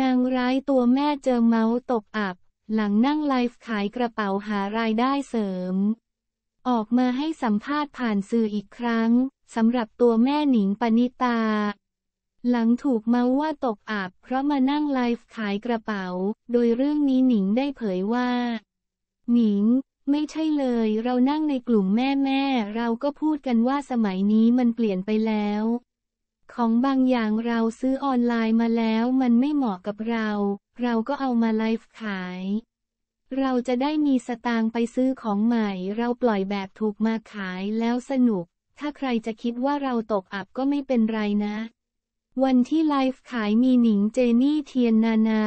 นางร้ายตัวแม่เจอเมาส์ตกอับหลังนั่งไลฟ์ขายกระเป๋าหารายได้เสริม ออกมาให้สัมภาษณ์ผ่านสื่ออีกครั้งสำหรับตัวแม่หนิงปณิตาหลังถูกเมาว่าตกอับเพราะมานั่งไลฟ์ขายกระเป๋า โดยเรื่องนี้หนิงได้เผยว่า หนิง ไม่ใช่เลยเรานั่งในกลุ่มแม่แม่เราก็พูดกันว่าสมัยนี้มันเปลี่ยนไปแล้วของบางอย่างเราซื้อออนไลน์มาแล้วมันไม่เหมาะกับเรา เราก็เอามาไลฟ์ขาย เราจะได้มีสตางค์ไปซื้อของใหม่ เราปล่อยแบบถูกมาขายแล้วสนุก ถ้าใครจะคิดว่าเราตกอับก็ไม่เป็นไรนะ วันที่ไลฟ์ขายมีหนิงเจนี่เทียนนานา